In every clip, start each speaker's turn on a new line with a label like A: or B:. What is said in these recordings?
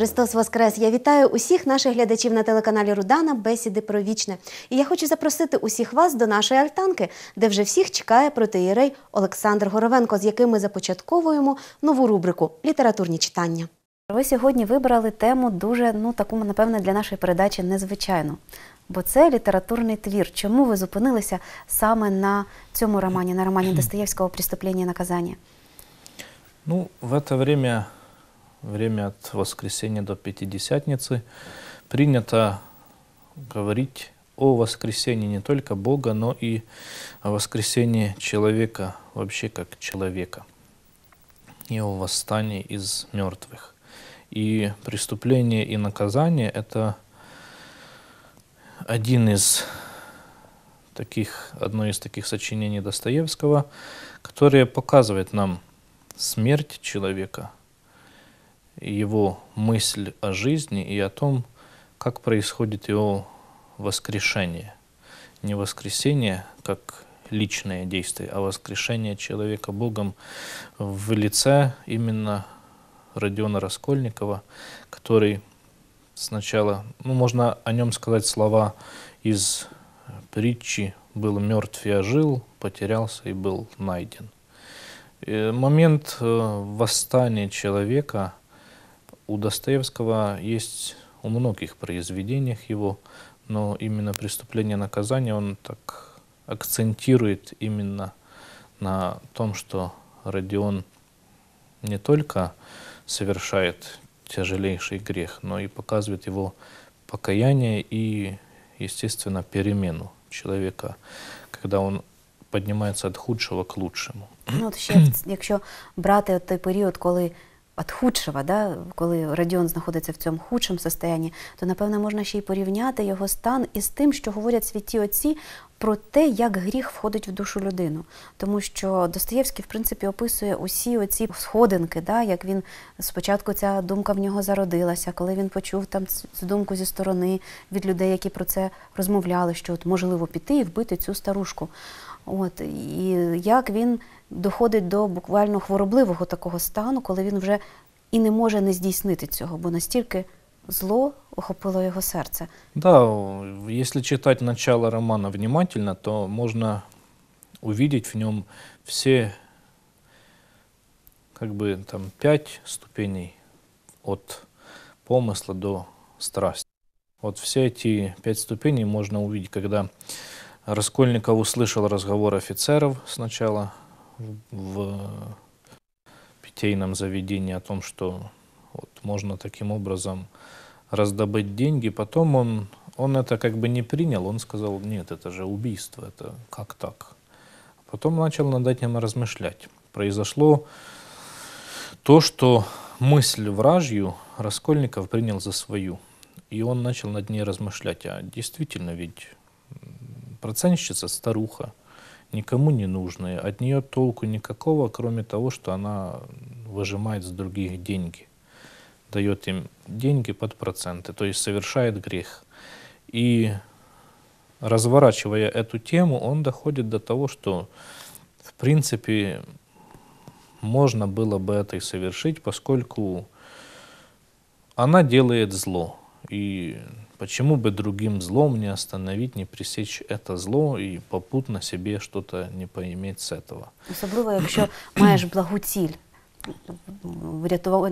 A: Христос Воскрес! Я вітаю усіх наших глядачів на телеканалі Рудана Бесіди про вічне. І я хочу запросити усіх вас до нашої альтанки, де вже всіх чекає протиєрей Олександр Горовенко, з яким ми започатковуємо нову рубрику Літературні читання. Ви сьогодні вибрали тему дуже, ну таку, напевне, для нашої передачі незвичайну. Бо це літературний твір. Чому ви зупинилися саме на цьому романі, на романі Достоєвського «Преступлення і наказання?
B: Ну, в це время время от воскресения до Пятидесятницы, принято говорить о воскресении не только Бога, но и о воскресении человека, вообще как человека, и о восстании из мертвых. И преступление и наказание – это один из таких, одно из таких сочинений Достоевского, которое показывает нам смерть человека – его мысль о жизни и о том, как происходит его воскрешение. Не воскресение как личное действие, а воскрешение человека Богом в лице именно Родиона Раскольникова, который сначала, ну, можно о нем сказать слова из притчи «Был мертв, я жил, потерялся и был найден». Э, момент э, восстания человека – у Достоевского есть у многих произведениях его, но именно «Преступление и наказание» он так акцентирует именно на том, что Родион не только совершает тяжелейший грех, но и показывает его покаяние и, естественно, перемену человека, когда он поднимается от худшего к лучшему.
A: Ну, от ще якщо брати от той період, коли от худшого, да, коли радіон знаходиться в цьому худшому состоянні, то напевно можна ще й порівняти його стан із тим, що говорять святі отці про те, як гріх входить в душу людину. Тому що Достоєвський, в принципі, описує усі оці сходинки, да, як він спочатку ця думка в нього зародилася, коли він почув там цю думку зі сторони від людей, які про це розмовляли, що от можливо піти і вбити цю старушку. От І як він доходить до буквально хворобливого такого стану, коли він вже і не може не здійснити цього, бо настільки зло охопило його серце.
B: Да, Якщо читати начало романа внимательно, то можна увидеть в ньому всі, как бы там пять ступеней від помисла до страсті. От всі эти пять ступеней можна увидеть, когда Раскольников услышал разговор офицеров сначала в питейном заведении о том, что вот можно таким образом раздобыть деньги. Потом он, он это как бы не принял, он сказал, нет, это же убийство, это как так? Потом начал над этим размышлять. Произошло то, что мысль вражью Раскольников принял за свою. И он начал над ней размышлять, а действительно ведь Проценщица старуха, никому не нужная. От нее толку никакого, кроме того, что она выжимает с других деньги. Дает им деньги под проценты, то есть совершает грех. И разворачивая эту тему, он доходит до того, что в принципе можно было бы это и совершить, поскольку она делает зло. И Почему бы другим злом не остановить, не пресечь это зло і попутно собі щось не поиметь з этого?
A: Ну, Особливо, якщо маєш благу ціль.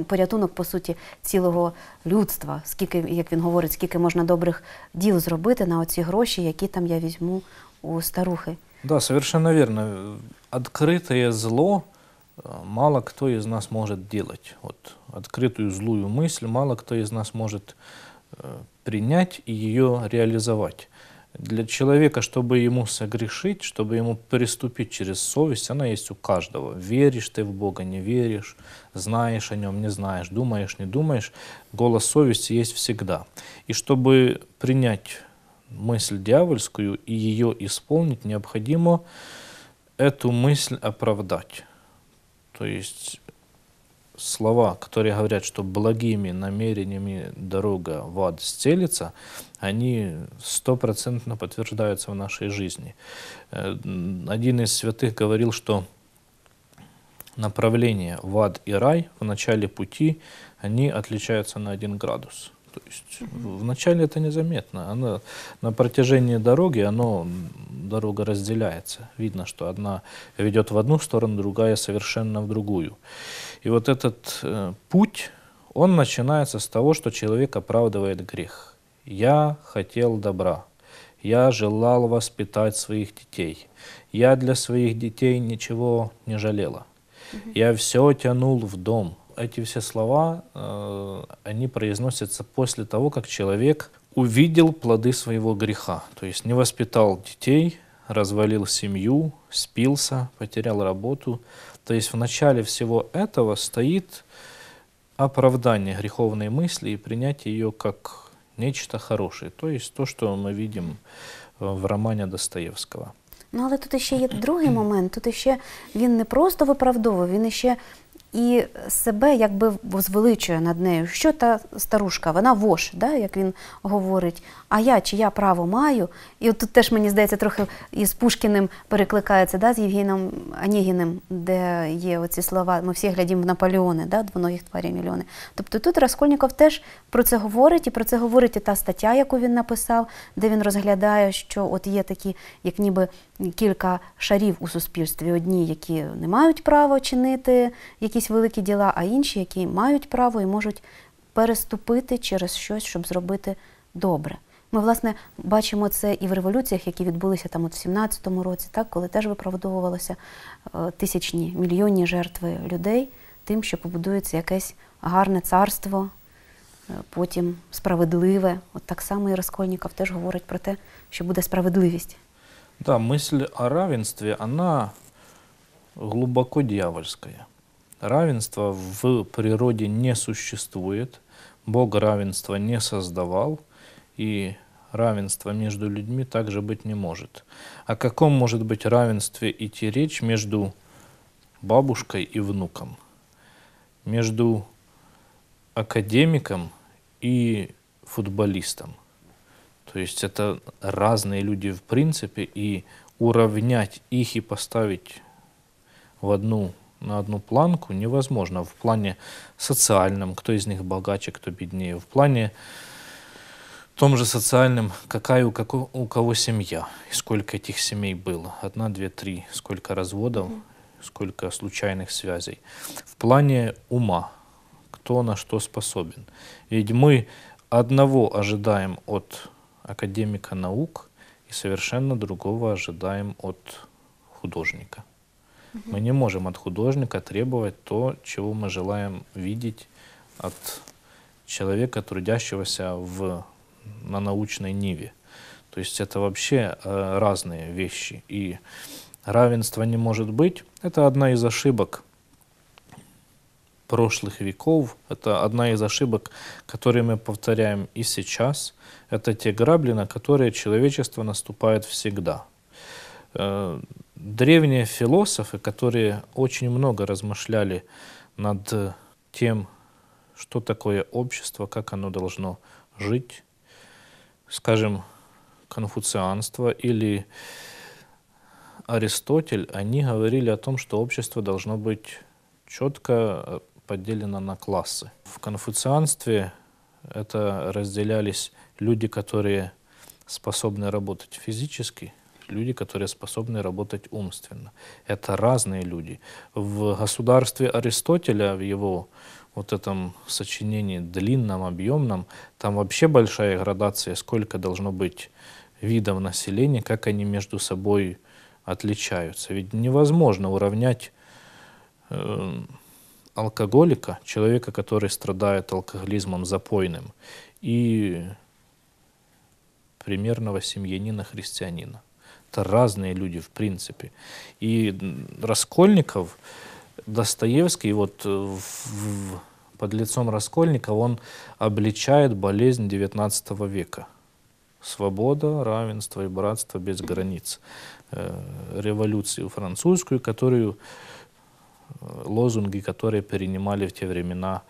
A: Порятунок, по суті, цілого людства, скільки, як він говорить, скільки можна добрих діл зробити на оці гроші, які там я візьму у старухи.
B: Да, совершенно верно. Открытое зло э, мало кто из нас может делать. Вот открытую злую мысль мало кто из нас может делать. принять и ее реализовать. Для человека, чтобы ему согрешить, чтобы ему переступить через совесть, она есть у каждого. Веришь ты в Бога, не веришь, знаешь о Нем, не знаешь, думаешь, не думаешь, голос совести есть всегда. И чтобы принять мысль дьявольскую и ее исполнить, необходимо эту мысль оправдать. То есть слова, которые говорят, что благими намерениями дорога в ад стелится, они стопроцентно подтверждаются в нашей жизни. Э, один из святых говорил, что направление в ад и рай в начале пути, они отличаются на один градус. То есть угу. вначале это незаметно. Она, на протяжении дороги оно, дорога разделяется. Видно, что одна ведет в одну сторону, другая совершенно в другую. И вот этот э, путь, он начинается с того, что человек оправдывает грех. «Я хотел добра, я желал воспитать своих детей, я для своих детей ничего не жалела, угу. я все тянул в дом, эти все слова, э, они произносятся после того, как человек увидел плоды своего греха, то есть не воспитал детей, развалил семью, спился, потерял работу. То есть в начале всего этого стоит оправдание греховной мысли и принятие ее как нечто хорошее, то есть то, что мы видим э, в романе Достоевского.
A: Ну але тут ще є другий момент. Тут ще він не просто виправдовував, він ще і себе якби возвеличує над нею. Що та старушка? Вона вош, да, як він говорить. А я чи я право маю? І от тут теж мені здається, трохи із Пушкіним перекликається, да, з Євгеном Анігіним, де є оці слова Ми всі глядімо в Наполеони, да, двоногих тварів мільйони. Тобто тут Раскольніков теж про це говорить, і про це говорить і та стаття, яку він написав, де він розглядає, що от є такі, як ніби кілька шарів у суспільстві: одні, які не мають права чинити, які якісь великі діла, а інші, які мають право і можуть переступити через щось, щоб зробити добре. Ми, власне, бачимо це і в революціях, які відбулися там от в 17-му році, так, коли теж виправдовувалися е, тисячні мільйонні жертви людей тим, що побудується якесь гарне царство, е, потім справедливе. От так само і Раскольніков теж говорить про те, що буде справедливість.
B: Да, мысль о равенстві, вона глубоко дьявольская. Равенства в природе не существует. Бог равенства не создавал, и равенства между людьми также быть не может. О каком может быть равенстве идти речь между бабушкой и внуком, между академиком и футболистом? То есть это разные люди в принципе, и уравнять их и поставить в одну на одну планку невозможно в плане социальном, кто из них богаче, кто беднее, в плане том же социальном, какая у, како, у кого семья, и сколько этих семей было, одна, две, три, сколько разводов, сколько случайных связей, в плане ума, кто на что способен. Ведь мы одного ожидаем от академика наук и совершенно другого ожидаем от художника. Мы не можем от художника требовать то, чего мы желаем видеть от человека, трудящегося в, на научной ниве. То есть это вообще э, разные вещи. И равенства не может быть. Это одна из ошибок прошлых веков. Это одна из ошибок, которые мы повторяем и сейчас. Это те грабли, на которые человечество наступает всегда. Э, древние философы, которые очень много размышляли над э, тем, что такое общество, как оно должно жить, скажем, конфуцианство или Аристотель, они говорили о том, что общество должно быть четко э, поделено на классы. В конфуцианстве это разделялись люди, которые способны работать физически – люди, которые способны работать умственно. Это разные люди. В государстве Аристотеля, в его вот этом сочинении длинном, объемном, там вообще большая градация, сколько должно быть видов населения, как они между собой отличаются. Ведь невозможно уравнять э, алкоголика, человека, который страдает алкоголизмом запойным, и примерного семьянина-христианина. Это разные люди, в принципе. И Раскольников, Достоевский, вот э, в, в, под лицом Раскольникова он обличает болезнь XIX века. Свобода, равенство и братство без границ. Э, революцию французскую, которую э, лозунги, которые перенимали в те времена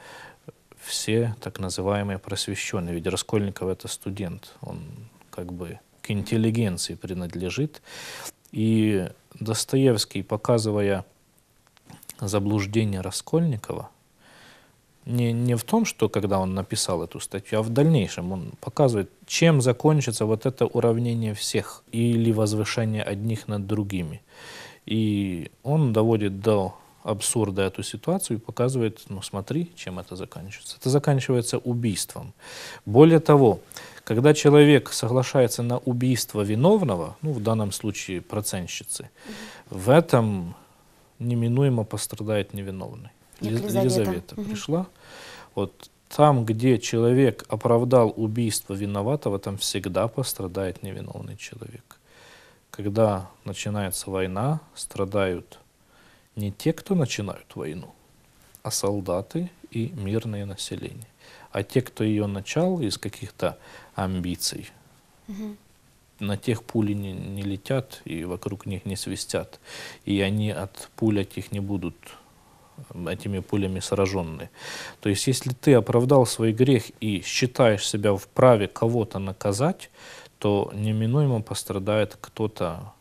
B: все так называемые просвещенные. Ведь Раскольников это студент, он как бы к интеллигенции принадлежит. И Достоевский, показывая заблуждение Раскольникова, не, не в том, что когда он написал эту статью, а в дальнейшем он показывает, чем закончится вот это уравнение всех или возвышение одних над другими. И он доводит до абсурда эту ситуацию и показывает, ну смотри, чем это заканчивается. Это заканчивается убийством. Более того, когда человек соглашается на убийство виновного, ну в данном случае процентщицы, в этом неминуемо пострадает невиновный. Елизавета, Елизавета пришла. Вот там, где человек оправдал убийство виноватого, там всегда пострадает невиновный человек. Когда начинается война, страдают не те, кто начинают войну, а солдаты и мирное население. А те, кто ее начал из каких-то амбиций, угу. на тех пули не, не летят и вокруг них не свистят. И они от пуль этих не будут э, этими пулями сраженные. То есть, если ты оправдал свой грех и считаешь себя вправе кого-то наказать, то неминуемо пострадает кто-то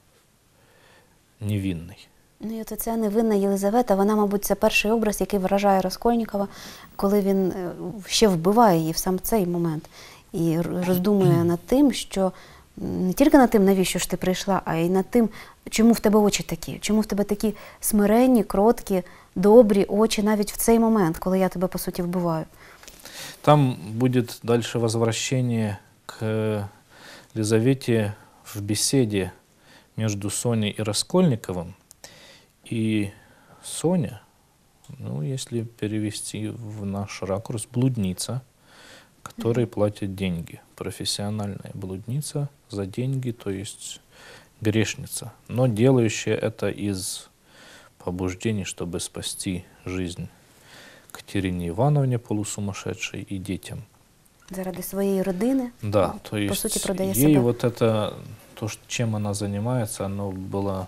B: невинный.
A: Ну, і от ця невинна Єлизавета, вона, мабуть, це перший образ, який вражає Раскольнікова, коли він е, ще вбиває її в сам цей момент і роздумує над тим, що не тільки над тим, навіщо ж ти прийшла, а й над тим, чому в тебе очі такі, чому в тебе такі смиренні, кроткі, добрі очі навіть в цей момент, коли я тебе по суті вбиваю.
B: Там буде далі возвращення к Лізавіті в бесіді між Соні і Раскольниковим. И Соня, ну, если перевести в наш ракурс, блудница, которой mm-hmm. платят деньги. Профессиональная блудница за деньги, то есть грешница, но делающая это из побуждений, чтобы спасти жизнь Катерине Ивановне, полусумасшедшей, и детям.
A: Заради своей родины?
B: Да, ну, то есть по сути, ей себе. вот это, то, чем она занимается, оно было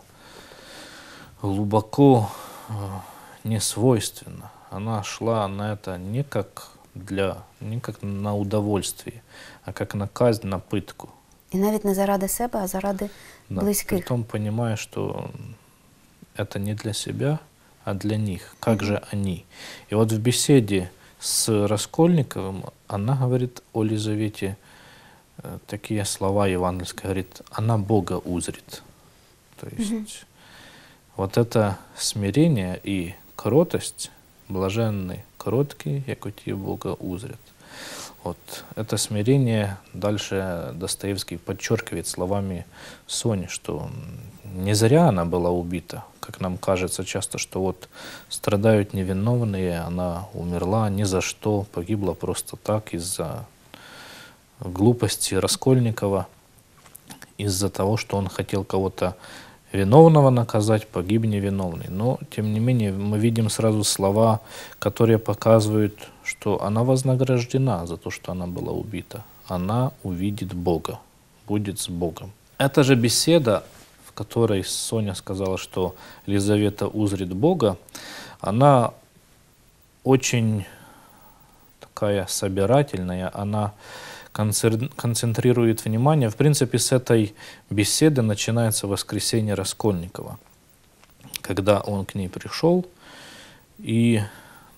B: глубоко э, не свойственно. Она шла на это не как для, не как на удовольствие, а как на казнь, на пытку.
A: И навіть не заради себе, а заради
B: да. близьких. Потом понимая, что это не для себя, а для них. Как mm-hmm. же они? И вот в беседе с Раскольниковым она говорит о Лизавете э, такие слова евангельские, говорит, она Бога узрит. То есть вот это смирение и кротость, блаженный короткий кроткий, якоті Бога узрят. Вот это смирение дальше Достоевский подчеркивает словами Сони, что не зря она была убита. Как нам кажется часто, что вот страдают невиновные, она умерла ни за что, погибла просто так из-за глупости Раскольникова, из-за того, что он хотел кого-то виновного наказать, погиб невиновный. Но, тем не менее, мы видим сразу слова, которые показывают, что она вознаграждена за то, что она была убита. Она увидит Бога, будет с Богом. Эта же беседа, в которой Соня сказала, что Лизавета узрит Бога, она очень такая собирательная, она концентрирует внимание. В принципе, с этой беседы начинается воскресенье Раскольникова, когда он к ней пришел и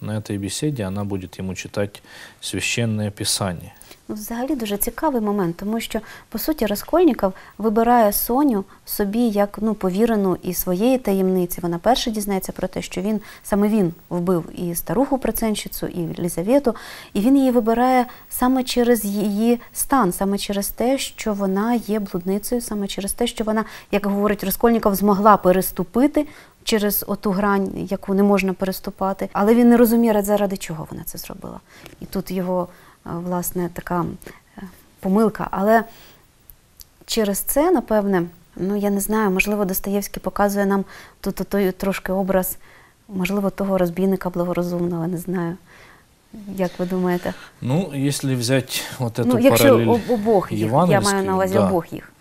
B: на этой бесіді вона буде йому читати священне писання.
A: Ну, взагалі дуже цікавий момент, тому що по суті Раскольніков вибирає Соню собі як ну повірену і своєї таємниці. Вона перше дізнається про те, що він саме він вбив і старуху проценщицю, і Лізавету, і він її вибирає саме через її стан, саме через те, що вона є блудницею, саме через те, що вона, як говорить Раскольніков, змогла переступити через оту грань, яку не можна переступати. Але він не розуміє, заради чого вона це зробила. І тут його е, власне така е, помилка. Але через це, напевне, ну я не знаю, можливо, Достоєвський показує нам тут той трошки образ, можливо, того розбійника благорозумного, не знаю. Як ви думаєте?
B: Ну, якщо взяти вот эту ну, якщо параллель обох їх, я маю на увазі да. обох їх.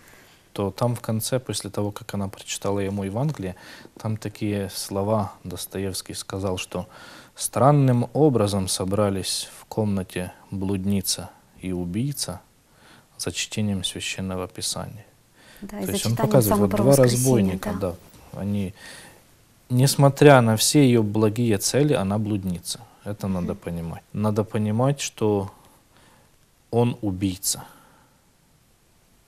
B: то там в конце, после того, как она прочитала ему Евангелие, там такие слова Достоевский сказал, что «странным образом собрались в комнате блудница и убийца за чтением Священного Писания». Да, то есть он показывает, вот два разбойника, да. да, они, несмотря на все ее благие цели, она блудница. Это надо понимать. Надо понимать, что он убийца.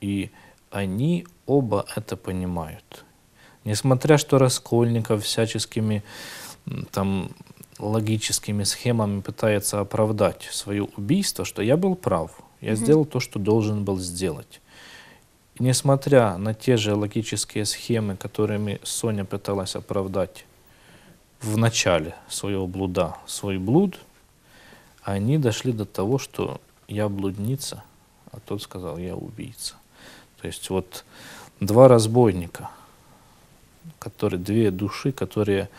B: И они оба это понимают. Несмотря что Раскольников всяческими там логическими схемами пытается оправдать свое убийство, что я был прав, я mm-hmm. сделал то, что должен был сделать. И несмотря на те же логические схемы, которыми Соня пыталась оправдать в начале своего блуда свой блуд, они дошли до того, что я блудница, а тот сказал, я убийца. То есть вот два разбойника, которые, две души, которые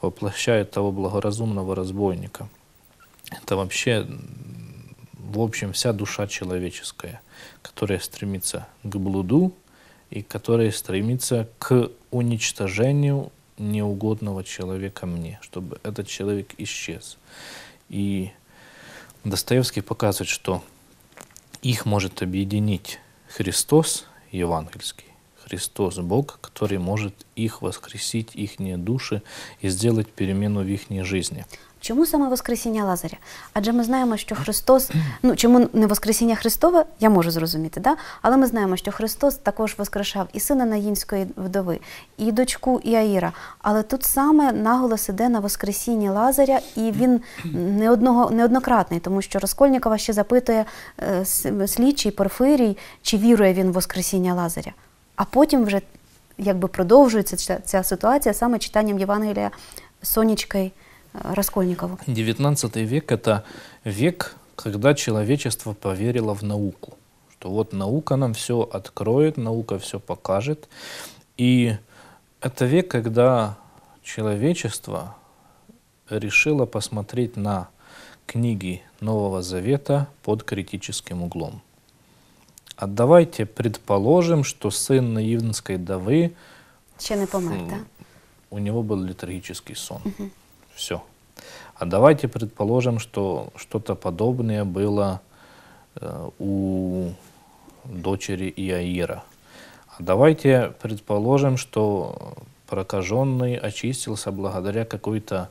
B: воплощают того благоразумного разбойника. Это вообще, в общем, вся душа человеческая, которая стремится к блуду и которая стремится к уничтожению неугодного человека мне, чтобы этот человек исчез. И Достоевский показывает, что их может объединить Христос, евангельский. Христос – Бог, который может их воскресить, их души и сделать перемену в их жизни.
A: Чому саме Воскресіння Лазаря? Адже ми знаємо, що Христос, ну чому не Воскресіння Христове, я можу зрозуміти, да? але ми знаємо, що Христос також воскрешав і сина Наїнської вдови, і дочку Іаїра. Але тут саме наголос іде на Воскресінні Лазаря, і він не одного неоднократний, тому що Раскольнікова ще запитує е, слідчий Порфирій, чи вірує він в Воскресіння Лазаря. А потім вже якби продовжується ця, ця ситуація саме читанням Євангелія сонічкою. Раскольникову?
B: 19 век – это век, когда человечество поверило в науку. Что вот наука нам все откроет, наука все покажет. И это век, когда человечество решило посмотреть на книги Нового Завета под критическим углом. А давайте предположим, что сын Наивнской Давы...
A: Ще не помер, да?
B: У него был литургический сон. Угу все. А давайте предположим, что что-то подобное было э, у дочери Иаира. А давайте предположим, что прокаженный очистился благодаря какой-то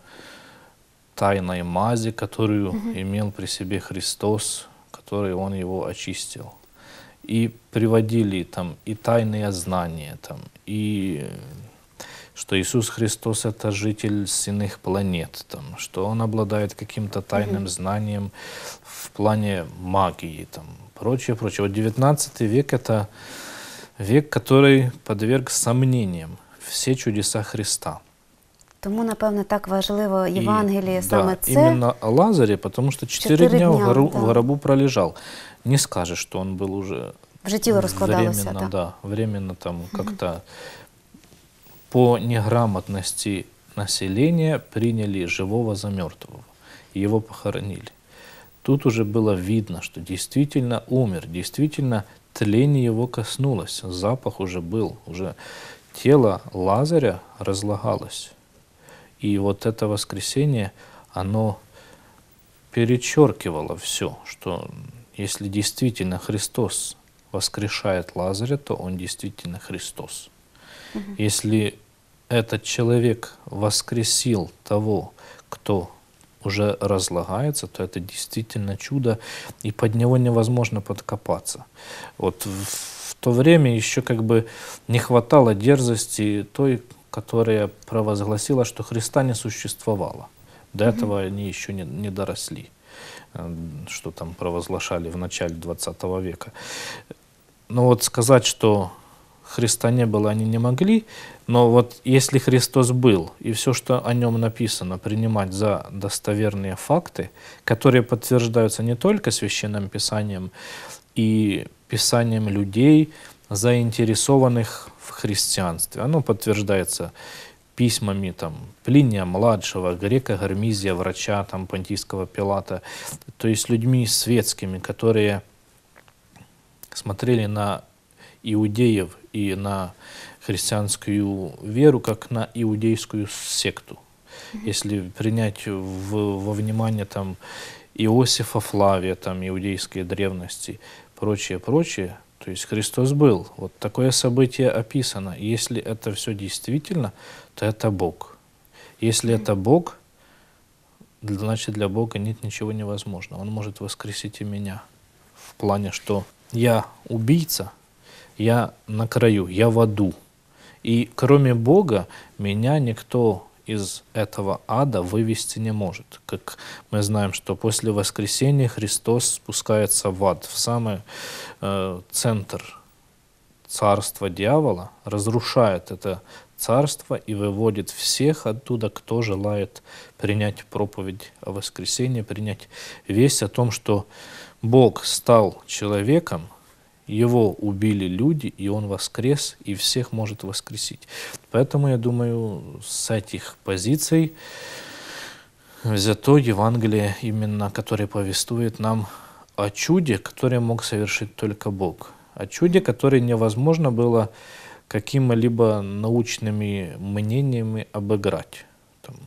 B: тайной мази, которую угу. имел при себе Христос, который он его очистил. И приводили там и тайные знания, там, и что Иисус Христос — это житель с иных планет, там, что Он обладает каким-то тайным знанием в плане магии, там, прочее, прочее. Вот 19 век — это век, который подверг сомнениям все чудеса Христа.
A: Тому, напевно, так важливо Євангеліє саме да, це. Іменно
B: Лазарі, тому що 4, 4 дня в, гору, да. в гробу пролежал. Не скажешь, что он был уже...
A: В житті розкладалося, временно, да. да.
B: Временно там как-то по неграмотности населения приняли живого за мертвого, и его похоронили. Тут уже было видно, что действительно умер, действительно тление его коснулось, запах уже был, уже тело Лазаря разлагалось. И вот это воскресение, оно перечеркивало все, что если действительно Христос воскрешает Лазаря, то он действительно Христос. Угу. Если этот человек воскресил того, кто уже разлагается, то это действительно чудо, и под него невозможно подкопаться. Вот в то время еще как бы не хватало дерзости той, которая провозгласила, что Христа не существовало. До этого они еще не, не доросли, э, что там провозглашали в начале 20 века. Но вот сказать, что Христа не было, они не могли, но вот если Христос был, и все, что о нем написано, принимать за достоверные факты, которые подтверждаются не только священным писанием и писанием людей, заинтересованных в христианстве. Оно подтверждается письмами там, Плиния младшего, Грека Гармизия, врача там, Понтийского Пилата, то есть людьми светскими, которые смотрели на иудеев и на христианскую веру, как на иудейскую секту. Mm -hmm. Если принять в, во внимание там Иосифа Флавия, там иудейские древности, прочее, прочее, то есть Христос был. Вот такое событие описано. Если это все действительно, то это Бог. Если mm -hmm. это Бог, значит для Бога нет ничего невозможного. Он может воскресить и меня в плане, что я убийца, я на краю, я в аду. И кроме Бога меня никто из этого ада вывести не может. Как мы знаем, что после воскресения Христос спускается в ад, в самый э, центр царства дьявола, разрушает это царство и выводит всех оттуда, кто желает принять проповедь о воскресении, принять весть о том, что Бог стал человеком, его убили люди, и он воскрес, и всех может воскресить. Поэтому, я думаю, с этих позиций взято Евангелие, именно которое повествует нам о чуде, которое мог совершить только Бог. О чуде, которое невозможно было какими-либо научными мнениями обыграть. Там,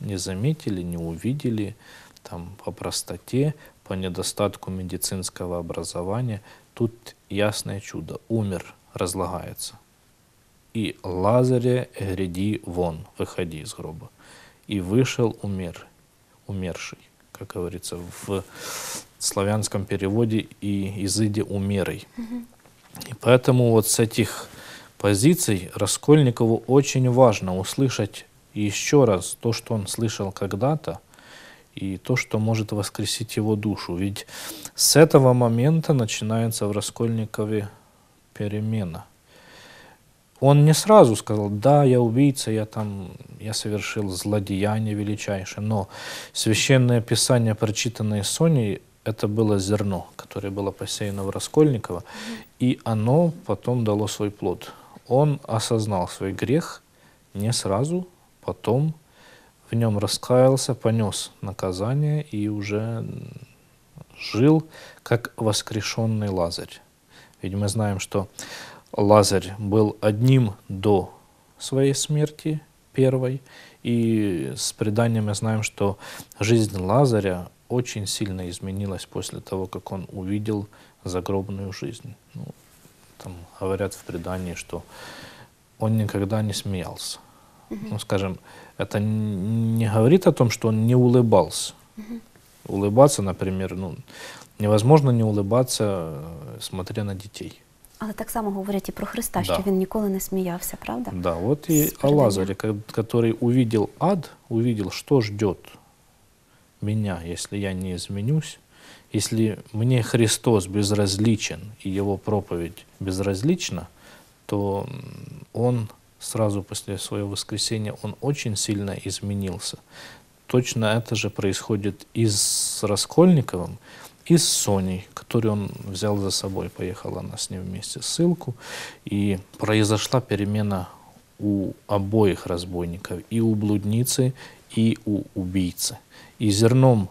B: не заметили, не увидели, там, по простоте, по недостатку медицинского образования. Тут ясное чудо, умер, разлагается. И Лазаре гряди вон, выходи из гроба. И вышел умер, умерший, как говорится в славянском переводе и изыде умерой. И поэтому вот с этих позиций Раскольникову очень важно услышать еще раз то, что он слышал когда-то, и то, что может воскресить его душу. Ведь с этого момента начинается в Раскольникове перемена. Он не сразу сказал, да, я убийца, я там, я совершил злодеяние величайшее, но священное писание, прочитанное Соней, это было зерно, которое было посеяно в Раскольникова, и оно потом дало свой плод. Он осознал свой грех не сразу, потом – в нем раскаялся, понес наказание и уже жил как воскрешенный Лазарь. Ведь мы знаем, что Лазарь был одним до своей смерти первой, и с преданием мы знаем, что жизнь Лазаря очень сильно изменилась после того, как он увидел загробную жизнь. Ну, там говорят в предании, что он никогда не смеялся ну, скажем, это не говорит о том, что он не улыбался. Улыбаться, например, ну, невозможно не улыбаться, э, смотря на дітей.
A: Але так само говорять и про Христа, да. що він ніколи не смеялся правда? Да,
B: вот и о Лазаре, который увидел ад, увидел, что ждет меня, если я не изменюсь, если мне Христос безразличен и его проповедь безразлична, то он сразу после своего воскресения, он очень сильно изменился. Точно это же происходит и с Раскольниковым, и с Соней, которую он взял за собой. Поехала она с ним вместе ссылку, и произошла перемена у обоих разбойников, и у блудницы, и у убийцы. И зерном,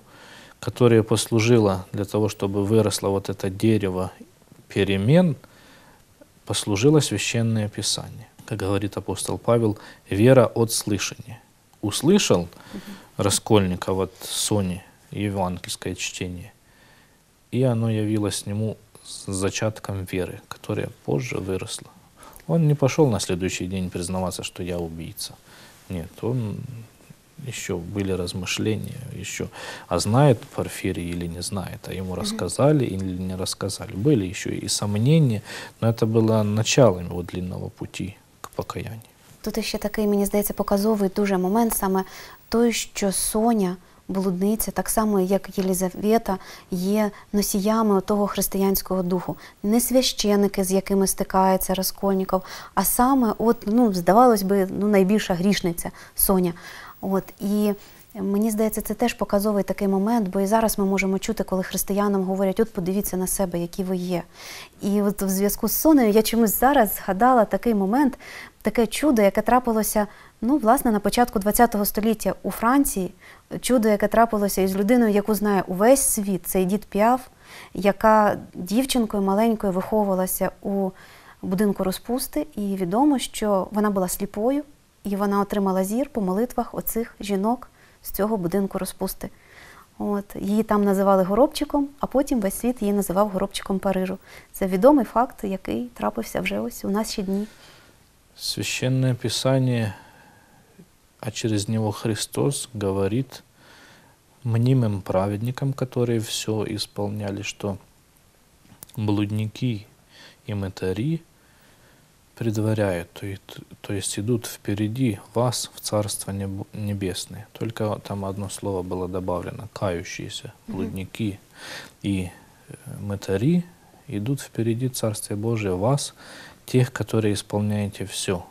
B: которое послужило для того, чтобы выросло вот это дерево перемен, послужило священное писание как говорит апостол Павел, вера от слышания. Услышал раскольника Раскольников от Сони евангельское чтение, и оно явилось нему зачатком веры, которая позже выросла. Он не пошел на следующий день признаваться, что я убийца. Нет, он еще были размышления, еще, а знает Порфирий или не знает, а ему рассказали или не рассказали. Были еще и сомнения, но это было началом его длинного пути покаянні.
A: Тут ще такий, мені здається, показовий дуже момент, саме той, що Соня. Блудниця, так само, як Єлізавета, є носіями того християнського духу, не священики, з якими стикається Раскольніков, а саме, от, ну, здавалось би, ну, найбільша грішниця Соня. От, І Мені здається, це теж показовий такий момент, бо і зараз ми можемо чути, коли християнам говорять, от подивіться на себе, які ви є. І от в зв'язку з сонею я чомусь зараз згадала такий момент, таке чудо, яке трапилося ну, власне, на початку ХХ століття у Франції. Чудо, яке трапилося із людиною, яку знає увесь світ, цей дід П'яв, яка дівчинкою маленькою виховувалася у будинку розпусти, і відомо, що вона була сліпою, і вона отримала зір по молитвах оцих жінок з цього будинку розпусти. От Її там називали горобчиком, а потім весь світ її називав горобчиком Парижу. Це відомий факт, який трапився вже ось у наші дні.
B: Священне Писання, а через нього Христос говорить мнимым праведникам, которые все исполняли, что блудники и мытари – предваряют, то есть, то есть идут впереди вас в Царство Небесное. Только там одно слово было добавлено – кающиеся, блудники и э, мытари идут впереди Царствия Божие вас, тех, которые исполняете все.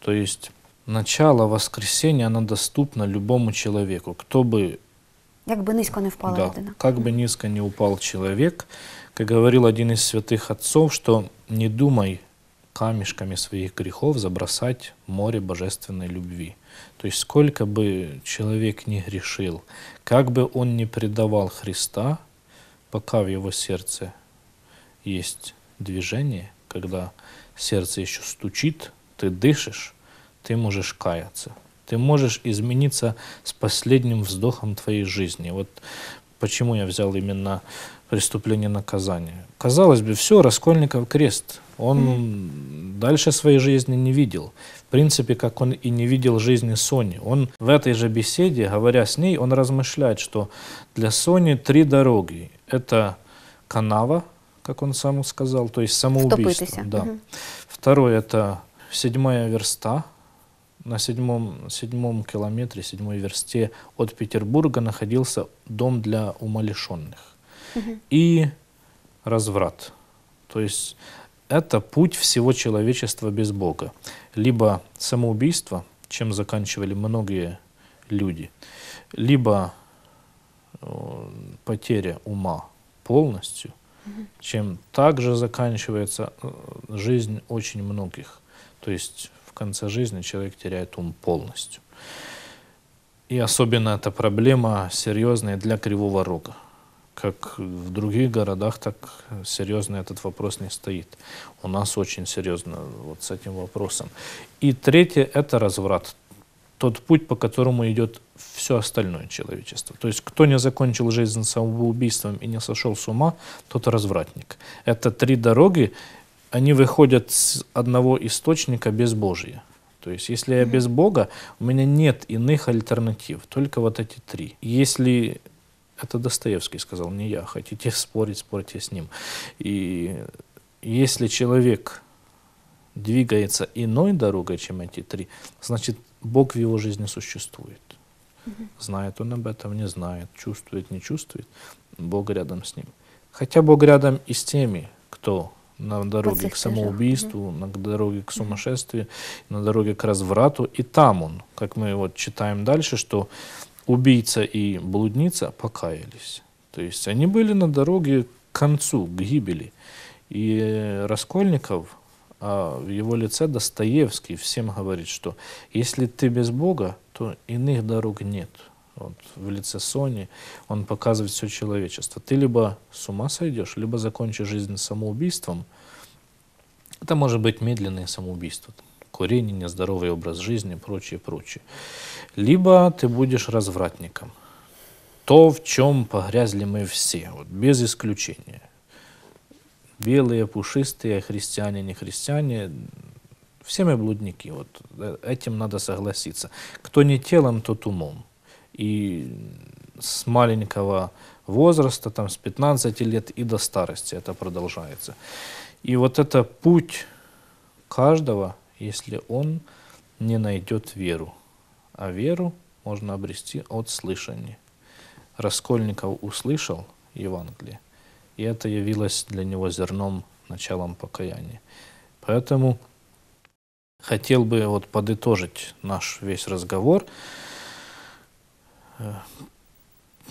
B: То есть начало воскресения, оно доступно любому человеку, кто бы
A: как бы низко не упал, да,
B: Как бы низко не упал человек, как говорил один из святых отцов, что не думай, камешками своих грехов забросать море божественной любви. То есть сколько бы человек ни грешил, как бы он ни предавал Христа, пока в его сердце есть движение, когда сердце еще стучит, ты дышишь, ты можешь каяться. Ты можешь измениться с последним вздохом твоей жизни. Вот Почему я взял именно преступление наказания? Казалось бы, все, Раскольников крест. Он mm. дальше своей жизни не видел. В принципе, как он и не видел жизни Сони. Он в этой же беседе, говоря с ней, он размышляет, что для Сони три дороги. Это канава, как он сам сказал, то есть самоубийство. Да. Угу. Второе – это седьмая верста, на седьмом, седьмом километре, седьмой версте от Петербурга находился дом для умалишенных. Угу. И разврат. То есть это путь всего человечества без Бога. Либо самоубийство, чем заканчивали многие люди, либо э, потеря ума полностью, угу. чем также заканчивается э, жизнь очень многих. То есть конце жизни человек теряет ум полностью. И особенно эта проблема серьезная для Кривого Рога. Как в других городах, так серьезно этот вопрос не стоит. У нас очень серьезно вот с этим вопросом. И третье – это разврат. Тот путь, по которому идет все остальное человечество. То есть, кто не закончил жизнь самоубийством и не сошел с ума, тот развратник. Это три дороги, они выходят с одного источника без Божия, То есть, если я без Бога, у меня нет иных альтернатив, только вот эти три. Если это Достоевский сказал, не я, хотите спорить, спорьте с ним. И если человек двигается иной дорогой, чем эти три, значит, Бог в его жизни существует. Знает он об этом, не знает, чувствует, не чувствует. Бог рядом с ним. Хотя Бог рядом и с теми, кто на дороге к самоубийству, на дороге к сумасшествию, на дороге к разврату. И там он, как мы вот читаем дальше, что убийца и блудница покаялись. То есть они были на дороге к концу, к гибели. И Раскольников, а в его лице Достоевский всем говорит, что если ты без Бога, то иных дорог нет вот, в лице Сони, он показывает все человечество. Ты либо с ума сойдешь, либо закончишь жизнь самоубийством. Это может быть медленное самоубийство, курение, нездоровый образ жизни, прочее, прочее. Либо ты будешь развратником. То, в чем погрязли мы все, вот, без исключения. Белые, пушистые, христиане, не христиане, все мы блудники, вот э, этим надо согласиться. Кто не телом, тот умом и с маленького возраста, там, с 15 лет и до старости это продолжается. И вот это путь каждого, если он не найдет веру. А веру можно обрести от слышания. Раскольников услышал Евангелие, и это явилось для него зерном, началом покаяния. Поэтому хотел бы вот подытожить наш весь разговор – Э,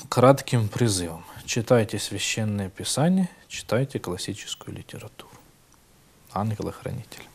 B: кратким призывом. Читайте священное писание, читайте классическую литературу. Ангелы-хранители.